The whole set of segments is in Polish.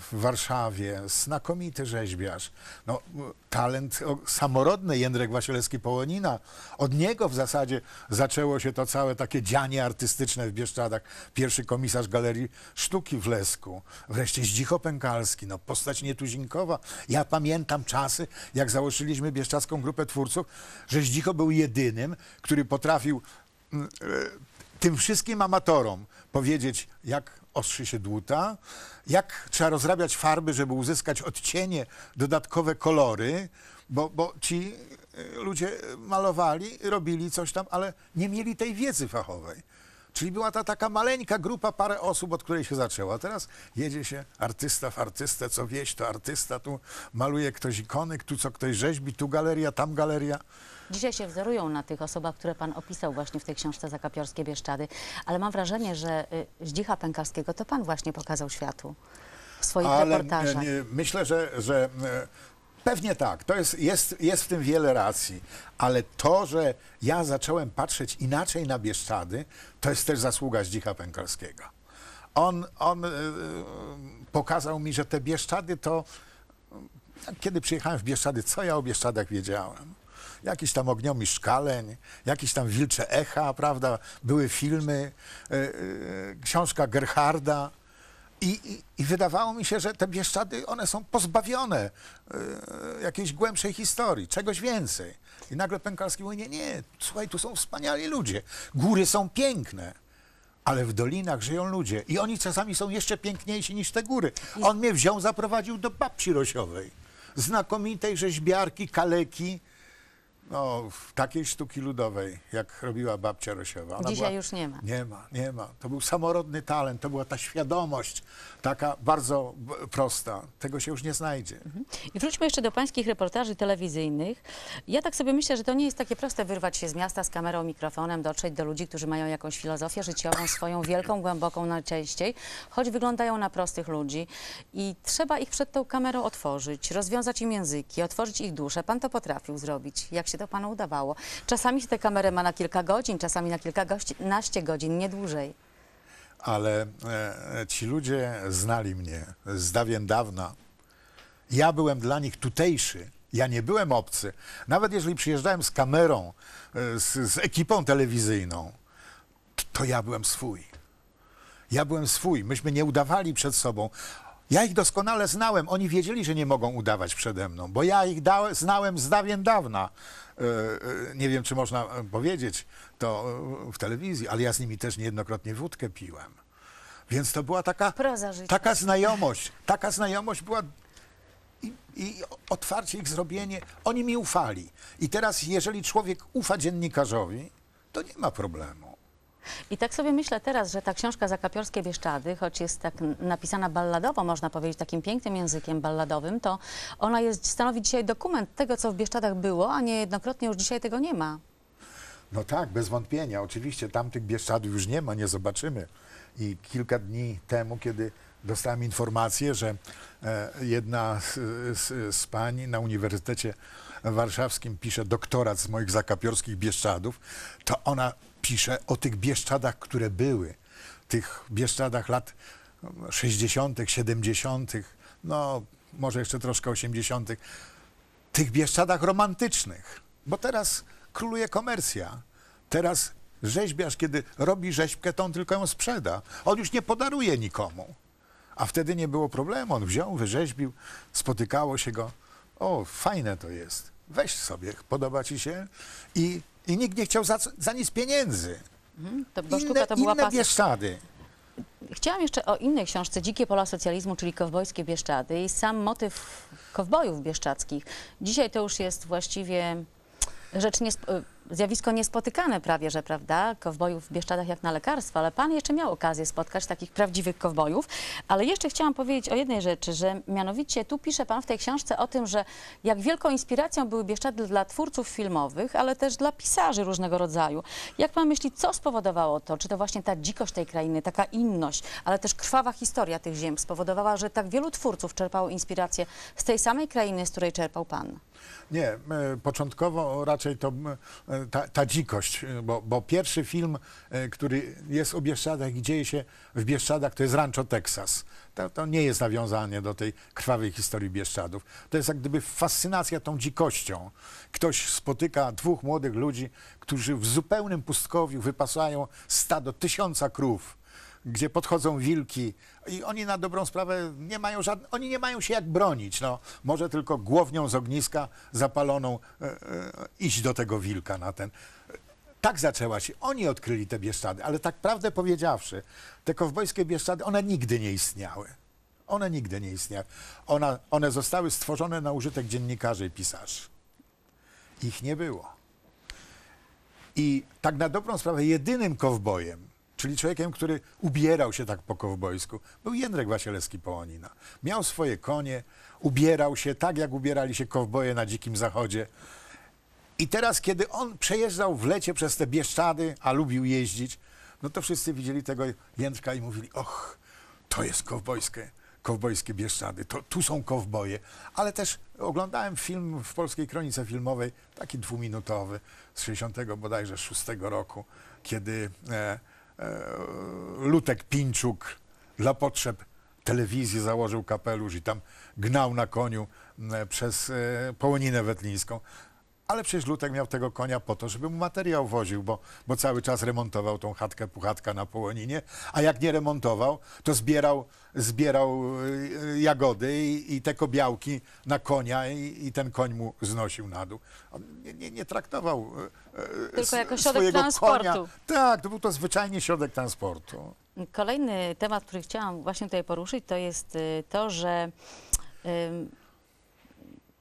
w Warszawie, znakomity rzeźbiarz, no, talent samorodny Jędrek Wasielewski-Połonina. Od niego w zasadzie zaczęło się to całe takie dzianie artystyczne w Bieszczadach. Pierwszy komisarz Galerii Sztuki w Lesku, wreszcie Zdzicho Pękalski, no, postać nietuzinkowa. Ja pamiętam czasy, jak założyliśmy Bieszczadzką Grupę Twórców, że Zdzicho był jedynym, który potrafił mm, e, tym wszystkim amatorom powiedzieć, jak ostrzy się dłuta, jak trzeba rozrabiać farby, żeby uzyskać odcienie, dodatkowe kolory, bo, bo ci y, ludzie malowali, robili coś tam, ale nie mieli tej wiedzy fachowej. Czyli była ta taka maleńka grupa, parę osób, od której się zaczęło. A teraz jedzie się artysta w artystę, co wieś to artysta, tu maluje ktoś ikony, tu co ktoś rzeźbi, tu galeria, tam galeria. Dzisiaj się wzorują na tych osobach, które pan opisał właśnie w tej książce Zakapiorskie Bieszczady, ale mam wrażenie, że y, Zdzicha Pękarskiego to pan właśnie pokazał światu w swoich Ale e, reportażach. Nie, myślę, że, że e, Pewnie tak, to jest, jest, jest w tym wiele racji, ale to, że ja zacząłem patrzeć inaczej na Bieszczady, to jest też zasługa Zdzicha Pękalskiego. On, on yy, pokazał mi, że te Bieszczady to... Kiedy przyjechałem w Bieszczady, co ja o Bieszczadach wiedziałem? jakiś tam i szkaleń, jakieś tam wilcze echa, prawda? Były filmy, yy, książka Gerharda, i, i, I, wydawało mi się, że te Bieszczady, one są pozbawione y, jakiejś głębszej historii, czegoś więcej. I nagle Pękalski mówi, nie, nie, słuchaj, tu są wspaniali ludzie, góry są piękne, ale w dolinach żyją ludzie i oni czasami są jeszcze piękniejsi niż te góry. On mnie wziął, zaprowadził do babci Rosiowej, znakomitej rzeźbiarki, kaleki, no, w takiej sztuki ludowej, jak robiła babcia Rosiowa. Ona Dzisiaj była, już nie ma. Nie ma, nie ma. To był samorodny talent, to była ta świadomość, taka bardzo prosta. Tego się już nie znajdzie. Mhm. I wróćmy jeszcze do pańskich reportaży telewizyjnych. Ja tak sobie myślę, że to nie jest takie proste wyrwać się z miasta z kamerą, mikrofonem, dotrzeć do ludzi, którzy mają jakąś filozofię życiową, swoją wielką, głęboką najczęściej, choć wyglądają na prostych ludzi. I trzeba ich przed tą kamerą otworzyć, rozwiązać im języki, otworzyć ich duszę. Pan to potrafił zrobić. Jak się się to panu udawało? Czasami się tę kamerę ma na kilka godzin, czasami na kilkanaście godzin, nie dłużej. Ale e, ci ludzie znali mnie z dawien dawna. Ja byłem dla nich tutejszy. Ja nie byłem obcy. Nawet jeżeli przyjeżdżałem z kamerą, e, z, z ekipą telewizyjną, to ja byłem swój. Ja byłem swój. Myśmy nie udawali przed sobą. Ja ich doskonale znałem. Oni wiedzieli, że nie mogą udawać przede mną, bo ja ich da, znałem z dawien dawna. E, e, nie wiem, czy można e, powiedzieć to w telewizji, ale ja z nimi też niejednokrotnie wódkę piłem. Więc to była taka, taka znajomość. Taka znajomość była i, i, otwarcie ich zrobienie. Oni mi ufali. I teraz, jeżeli człowiek ufa dziennikarzowi, to nie ma problemu. I tak sobie myślę teraz, że ta książka Zakapiorskie Bieszczady, choć jest tak napisana balladowo, można powiedzieć takim pięknym językiem balladowym, to ona jest, stanowi dzisiaj dokument tego, co w Bieszczadach było, a niejednokrotnie już dzisiaj tego nie ma. No tak, bez wątpienia. Oczywiście tamtych Bieszczadów już nie ma, nie zobaczymy. I kilka dni temu, kiedy dostałem informację, że e, jedna z, z, z pań na Uniwersytecie Warszawskim pisze doktorat z moich zakapiorskich Bieszczadów, to ona pisze o tych Bieszczadach, które były, tych Bieszczadach lat 60., 70., no może jeszcze troszkę 80., tych Bieszczadach romantycznych, bo teraz króluje komercja. Teraz rzeźbiarz, kiedy robi rzeźbkę, to on tylko ją sprzeda. On już nie podaruje nikomu. A wtedy nie było problemu. On wziął, wyrzeźbił, spotykało się go. O, fajne to jest. Weź sobie, podoba ci się i i nikt nie chciał za, za nic pieniędzy. Mhm, to była sztuka, inne, to była inne Bieszczady. Chciałam jeszcze o innej książce, Dzikie pola socjalizmu, czyli Kowbojskie Bieszczady i sam motyw kowbojów bieszczadzkich. Dzisiaj to już jest właściwie rzecz niesp- zjawisko niespotykane prawie, że prawda, kowbojów w Bieszczadach jak na lekarstwo, ale pan jeszcze miał okazję spotkać takich prawdziwych kowbojów. Ale jeszcze chciałam powiedzieć o jednej rzeczy, że mianowicie tu pisze pan w tej książce o tym, że jak wielką inspiracją były Bieszczady dla twórców filmowych, ale też dla pisarzy różnego rodzaju. Jak pan myśli, co spowodowało to? Czy to właśnie ta dzikość tej krainy, taka inność, ale też krwawa historia tych ziem spowodowała, że tak wielu twórców czerpało inspirację z tej samej krainy, z której czerpał pan? Nie, e, początkowo raczej to e, ta, ta dzikość, y, bo, bo, pierwszy film, y, który jest o Bieszczadach i dzieje się w Bieszczadach, to jest Rancho Texas. To, to, nie jest nawiązanie do tej krwawej historii Bieszczadów. To jest jak gdyby fascynacja tą dzikością. Ktoś spotyka dwóch młodych ludzi, którzy w zupełnym pustkowiu wypasają stado tysiąca krów gdzie podchodzą wilki i oni na dobrą sprawę nie mają żadnych, oni nie mają się jak bronić, no, może tylko głownią z ogniska zapaloną e, e, iść do tego wilka na ten. Tak zaczęła się, oni odkryli te Bieszczady, ale tak prawdę powiedziawszy, te kowbojskie Bieszczady, one nigdy nie istniały. One nigdy nie istniały. Ona, one zostały stworzone na użytek dziennikarzy i pisarzy. Ich nie było. I tak na dobrą sprawę jedynym kowbojem, czyli człowiekiem, który ubierał się tak po kowbojsku. Był Jędrek Wasielewski Połonina. Miał swoje konie, ubierał się tak, jak ubierali się kowboje na dzikim zachodzie. I teraz, kiedy on przejeżdżał w lecie przez te Bieszczady, a lubił jeździć, no to wszyscy widzieli tego Jędrka i mówili, och, to jest kowbojskie, kowbojskie Bieszczady, to, tu są kowboje. Ale też oglądałem film w Polskiej Kronice Filmowej, taki dwuminutowy, z 60 bodajże 6 roku, kiedy... E, E, Lutek Pińczuk dla potrzeb telewizji założył kapelusz i tam gnał na koniu przez e, Połoninę Wetlińską. Ale przecież Lutek miał tego konia po to, żeby mu materiał woził, bo, bo cały czas remontował tą chatkę Puchatka na Połoninie, a jak nie remontował, to zbierał, zbierał y, y, jagody i, i te kobiałki na konia i, i, ten koń mu znosił na dół. On nie, nie, nie traktował y, Tylko jako środek transportu. Konia. Tak, to był to zwyczajnie środek transportu. Kolejny temat, który chciałam właśnie tutaj poruszyć, to jest to, że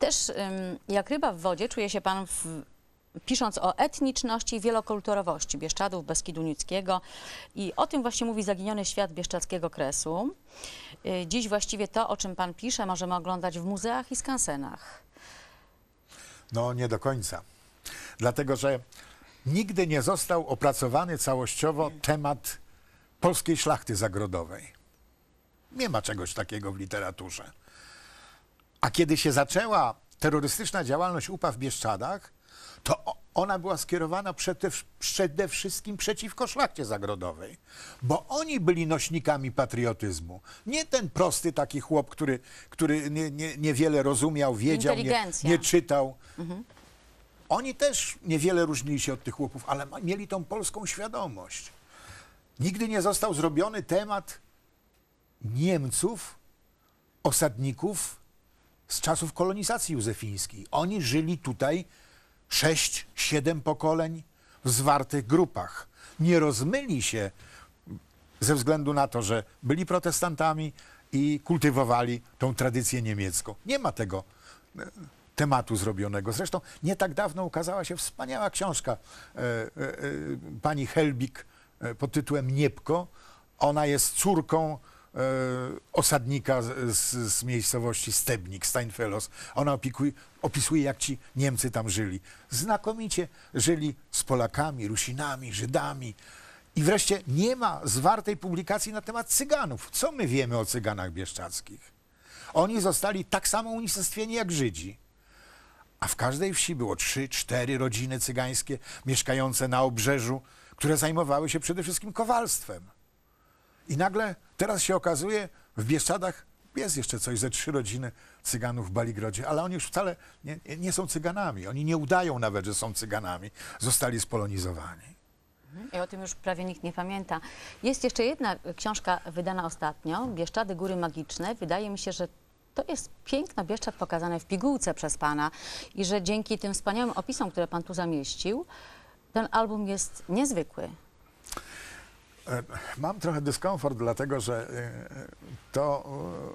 też jak ryba w wodzie czuje się pan w, pisząc o etniczności i wielokulturowości Bieszczadów, Beskidu Nieckiego i o tym właśnie mówi Zaginiony Świat Bieszczadzkiego Kresu. Y, dziś właściwie to, o czym pan pisze, możemy oglądać w muzeach i skansenach. No nie do końca. Dlatego, że nigdy nie został opracowany całościowo temat polskiej szlachty zagrodowej. Nie ma czegoś takiego w literaturze. A kiedy się zaczęła terrorystyczna działalność UPA w Bieszczadach, to ona była skierowana przede, wszystkim przeciwko szlachcie zagrodowej, bo oni byli nośnikami patriotyzmu. Nie ten prosty taki chłop, który, który nie, nie, niewiele rozumiał, wiedział, nie, nie czytał. Mhm. Oni też niewiele różnili się od tych chłopów, ale mieli tą polską świadomość. Nigdy nie został zrobiony temat Niemców, osadników z czasów kolonizacji józefińskiej. Oni żyli tutaj sześć, siedem pokoleń w zwartych grupach. Nie rozmyli się ze względu na to, że byli protestantami i kultywowali tą tradycję niemiecką. Nie ma tego e, tematu zrobionego. Zresztą nie tak dawno ukazała się wspaniała książka e, e, e pani Helbig e, pod tytułem Niepko. Ona jest córką E, osadnika z, z, miejscowości Stebnik, Steinfelos. Ona opikuje, opisuje, jak ci Niemcy tam żyli. Znakomicie żyli z Polakami, Rusinami, Żydami. I wreszcie nie ma zwartej publikacji na temat Cyganów. Co my wiemy o Cyganach bieszczadzkich? Oni zostali tak samo unicestwieni jak Żydzi. A w każdej wsi było trzy, cztery rodziny cygańskie mieszkające na obrzeżu, które zajmowały się przede wszystkim kowalstwem. I nagle teraz się okazuje, w Bieszczadach jest jeszcze coś ze trzy rodziny Cyganów w Baligrodzie, ale oni już wcale nie, nie są Cyganami. Oni nie udają nawet, że są Cyganami. Zostali spolonizowani. Mhm. I o tym już prawie nikt nie pamięta. Jest jeszcze jedna książka wydana ostatnio, Bieszczady Góry Magiczne. Wydaje mi się, że to jest piękno Bieszczad pokazane w pigułce przez Pana i że dzięki tym wspaniałym opisom, które Pan tu zamieścił, ten album jest niezwykły. E, mam trochę dyskomfort, dlatego że e, to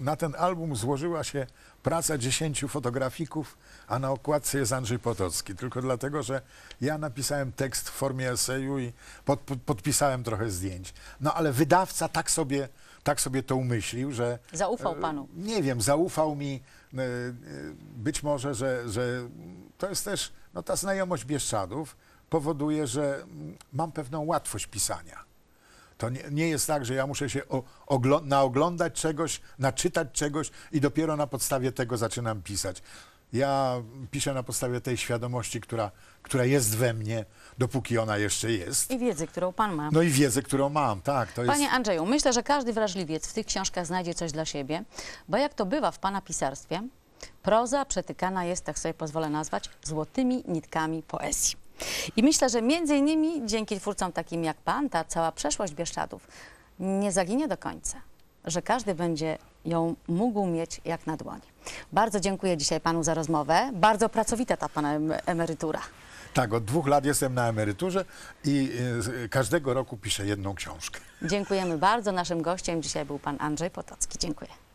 e, na ten album złożyła się praca dziesięciu fotografików, a na okładce jest Andrzej Potocki. Tylko dlatego, że ja napisałem tekst w formie eseju i pod, podpisałem trochę zdjęć. No ale wydawca tak sobie, tak sobie to umyślił, że... Zaufał panu. Nie wiem, zaufał mi. Być może, że, że to jest też no, ta znajomość Bieszczadów powoduje, że mm, mam pewną łatwość pisania to nie, nie, jest tak, że ja muszę się o, ogląd naoglądać czegoś, naczytać czegoś i dopiero na podstawie tego zaczynam pisać. Ja piszę na podstawie tej świadomości, która, która jest we mnie, dopóki ona jeszcze jest. I wiedzy, którą pan ma. No i wiedzy, którą mam, tak. To Panie jest... Andrzeju, myślę, że każdy wrażliwiec w tych książkach znajdzie coś dla siebie, bo jak to bywa w pana pisarstwie, proza przetykana jest, tak sobie pozwolę nazwać, złotymi nitkami poezji. I myślę, że między innymi dzięki twórcom takim jak pan, ta cała przeszłość Bieszczadów nie zaginie do końca, że każdy będzie ją mógł mieć jak na dłoni. Bardzo dziękuję dzisiaj panu za rozmowę. Bardzo pracowita ta pana emerytura. Tak, od dwóch lat jestem na emeryturze i y, każdego roku piszę jedną książkę. Dziękujemy bardzo. Naszym gościem dzisiaj był pan Andrzej Potocki. Dziękuję.